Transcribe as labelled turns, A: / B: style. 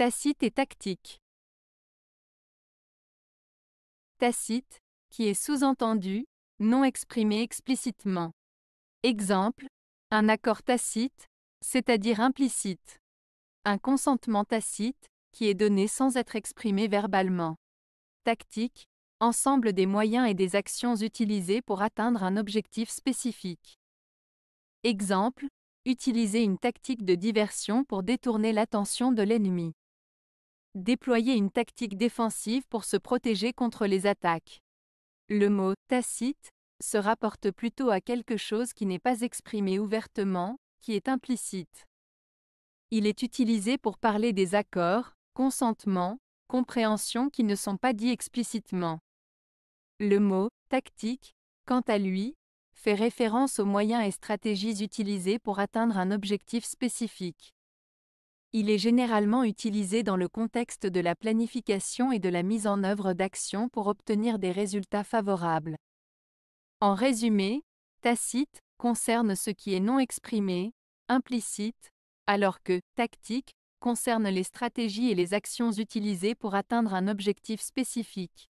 A: Tacite et tactique. Tacite, qui est sous-entendu, non exprimé explicitement.
B: Exemple, un accord tacite, c'est-à-dire implicite. Un consentement tacite, qui est donné sans être exprimé verbalement. Tactique, ensemble des moyens et des actions utilisés pour atteindre un objectif spécifique. Exemple, utiliser une tactique de diversion pour détourner l'attention de l'ennemi déployer une tactique défensive pour se protéger contre les attaques. Le mot tacite se rapporte plutôt à quelque chose qui n'est pas exprimé ouvertement, qui est implicite. Il est utilisé pour parler des accords, consentements, compréhensions qui ne sont pas dits explicitement. Le mot tactique, quant à lui, fait référence aux moyens et stratégies utilisés pour atteindre un objectif spécifique. Il est généralement utilisé dans le contexte de la planification et de la mise en œuvre d'actions pour obtenir des résultats favorables. En résumé, tacite concerne ce qui est non exprimé, implicite, alors que tactique
A: concerne les stratégies et les actions utilisées pour atteindre un objectif spécifique.